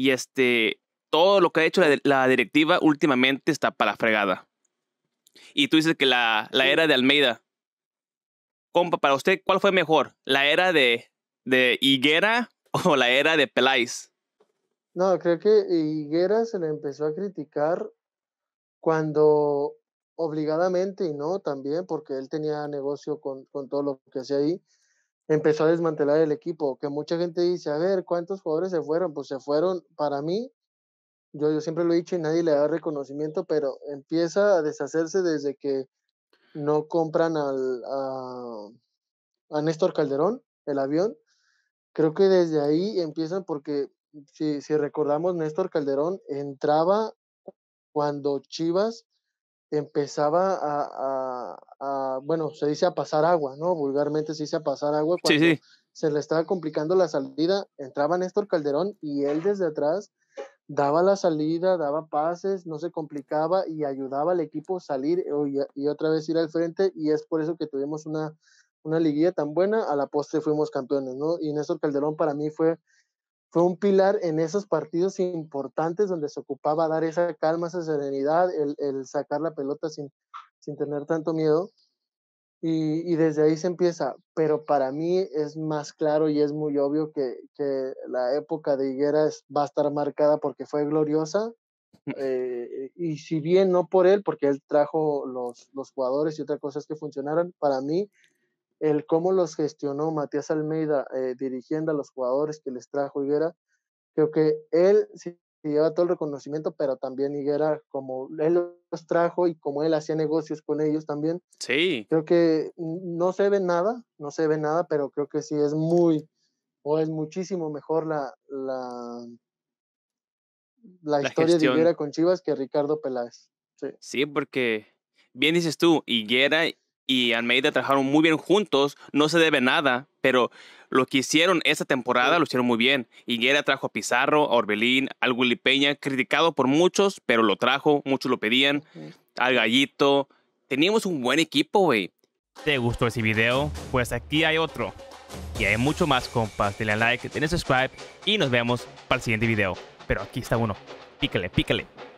Y este, todo lo que ha hecho la, directiva últimamente está para fregada. Y tú dices que la, era de Almeida. Compa, para usted, ¿cuál fue mejor? ¿La era de, de Higuera o la era de Peláez? No, creo que Higuera se le empezó a criticar cuando obligadamente y no también, porque él tenía negocio con, con todo lo que hacía ahí, empezó a desmantelar el equipo, que mucha gente dice, a ver, ¿cuántos jugadores se fueron? Pues se fueron, para mí, yo, yo siempre lo he dicho y nadie le da reconocimiento, pero empieza a deshacerse desde que no compran al, a, Néstor Calderón, el avión. Creo que desde ahí empiezan porque si, si recordamos, Néstor Calderón entraba cuando Chivas empezaba a, bueno, se dice a pasar agua, ¿no? Vulgarmente se dice a pasar agua. Cuando se le estaba complicando la salida, entraba Néstor Calderón y él desde atrás daba la salida, daba pases, no se complicaba y ayudaba al equipo a salir y, otra vez ir al frente y es por eso que tuvimos una, una liguilla tan buena, a la postre fuimos campeones, ¿no? Y Néstor Calderón para mí fue fue un pilar en esos partidos importantes donde se ocupaba dar esa calma, esa serenidad, el, sacar la pelota sin, sin tener tanto miedo. Y, desde ahí se empieza, pero para mí es más claro y es muy obvio que, la época de Higuera va a estar marcada porque fue gloriosa, mm. eh, y si bien no por él, porque él trajo los, jugadores y otra cosa es que funcionaron, para mí el cómo los gestionó Matías Almeida eh, dirigiendo a los jugadores que les trajo Higuera, creo que él sí lleva todo el reconocimiento, pero también Higuera, como él los trajo y como él hacía negocios con ellos también. Sí. Creo que no se ve nada, no se ve nada, pero creo que sí es muy, o es muchísimo mejor la, la, la, historia de Higuera con Chivas que Ricardo Peláez. Sí, sí porque bien dices tú, Higuera y Almeida trabajaron muy bien juntos, no se debe nada, pero lo que hicieron esta temporada lo hicieron muy bien. Higuera trajo a Pizarro, a Orbelín, al Willy Peña, criticado por muchos, pero lo trajo, muchos lo pedían, al Gallito. Teníamos un buen equipo, güey. ¿Te gustó ese video? Pues aquí hay otro. Y hay mucho más, compas. Denle like, denle subscribe y nos vemos para el siguiente video. Pero aquí está uno. Pícale, pícale.